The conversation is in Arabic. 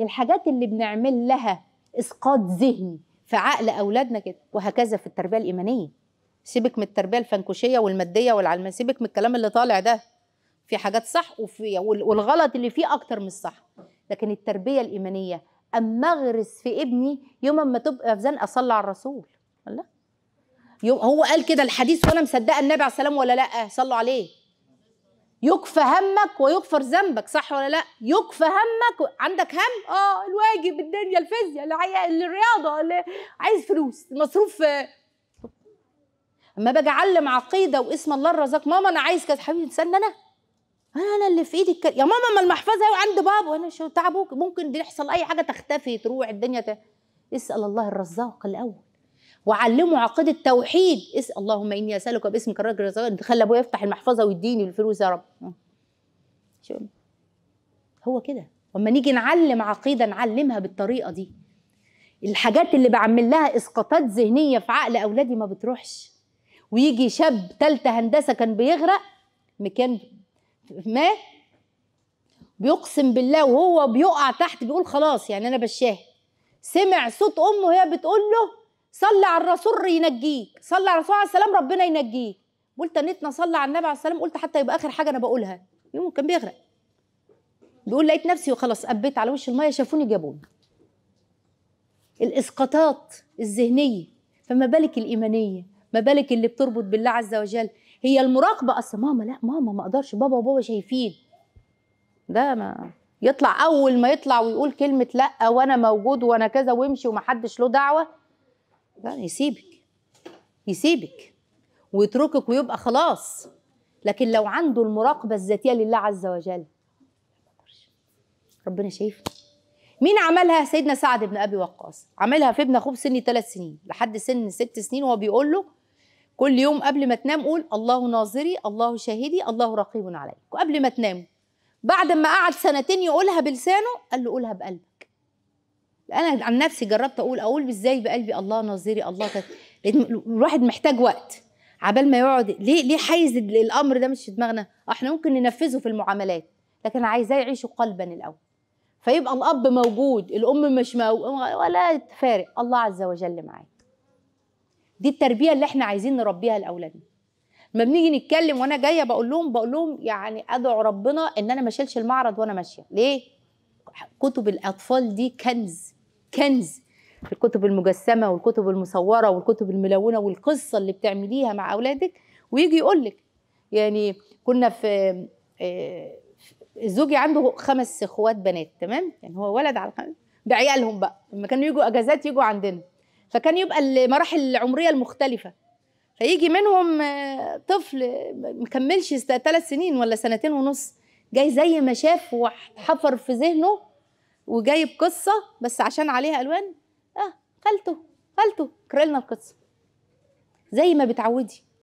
الحاجات اللي بنعمل لها اسقاط ذهني في عقل اولادنا كده وهكذا في التربيه الايمانيه سيبك من التربيه الفنكوشيه والماديه والعلميه سيبك من الكلام اللي طالع ده في حاجات صح وفي والغلط اللي فيه اكتر من الصح لكن التربيه الايمانيه اما اغرس في ابني يوم ما تبقى في زنقه صلى على الرسول الله يوم هو قال كده الحديث وانا مصدقه النبي عليه السلام ولا لا صلوا عليه يكفى همك ويغفر ذنبك صح ولا لا يكفى همك عندك هم اه الواجب الدنيا الفيزياء الرياضه اللي عايز فلوس المصروف اما باجي اعلم عقيده واسم الله الرزاق ماما انا عايز كده حبيبي استنى انا انا اللي في ايدي يا ماما ما المحفظه عند بابا وانا شو تعبوك ممكن يحصل اي حاجه تختفي تروح الدنيا ت... اسال الله الرزاق الاول وعلمه عقيده توحيد اس اللهم اني اسالك باسمك الرجل الراجل خلى ابويا يفتح المحفظه ويديني الفلوس يا رب شو هو كده اما نيجي نعلم عقيده نعلمها بالطريقه دي الحاجات اللي بعمل لها اسقاطات ذهنيه في عقل اولادي ما بتروحش ويجي شاب ثالثه هندسه كان بيغرق مكان ما بيقسم بالله وهو بيقع تحت بيقول خلاص يعني انا بشاه سمع صوت امه هي بتقول له صلي على الرسول ينجيك صلي على الرسول عليه السلام ربنا ينجيك قلت نتنا صلي على النبي عليه السلام قلت حتى يبقى اخر حاجه انا بقولها يوم كان بيغرق بيقول لقيت نفسي وخلاص قبيت على وش الميه شافوني جابوني الاسقاطات الذهنيه فما بالك الايمانيه ما بالك اللي بتربط بالله عز وجل هي المراقبه اصل ماما لا ماما ما اقدرش بابا وبابا شايفين ده ما يطلع اول ما يطلع ويقول كلمه لا وانا موجود وانا كذا ويمشي ومحدش له دعوه لا يسيبك يسيبك ويتركك ويبقى خلاص لكن لو عنده المراقبة الذاتية لله عز وجل ربنا شايف مين عملها سيدنا سعد بن ابي وقاص عملها في ابن اخوه سن ثلاث سنين لحد سن ست سنين وهو بيقول له كل يوم قبل ما تنام قول الله ناظري الله شاهدي الله رقيب علي وقبل ما تنام بعد ما قعد سنتين يقولها بلسانه قال له قولها بقلبك انا عن نفسي جربت اقول اقول ازاي بقلبي الله نظيري الله الواحد محتاج وقت عبال ما يقعد ليه ليه حيز الامر ده مش في دماغنا احنا ممكن ننفذه في المعاملات لكن عايزاه يعيشوا قلبا الاول فيبقى الاب موجود الام مش موجود ولا فارق الله عز وجل معاك دي التربيه اللي احنا عايزين نربيها لاولادنا ما بنيجي نتكلم وانا جايه بقول لهم بقول لهم يعني ادعو ربنا ان انا ما اشيلش المعرض وانا ماشيه ليه كتب الاطفال دي كنز كنز في الكتب المجسمه والكتب المصوره والكتب الملونه والقصه اللي بتعمليها مع اولادك ويجي يقول لك يعني كنا في آه، زوجي عنده خمس اخوات بنات تمام يعني هو ولد على خمس بعيالهم بقى لما كانوا يجوا اجازات يجوا عندنا فكان يبقى المراحل العمريه المختلفه فيجي منهم آه، طفل مكملش ثلاث سنين ولا سنتين ونص جاي زي ما شاف وحفر في ذهنه وجايب قصه بس عشان عليها الوان اه خالته خالته اقرا لنا القصه زي ما بتعودي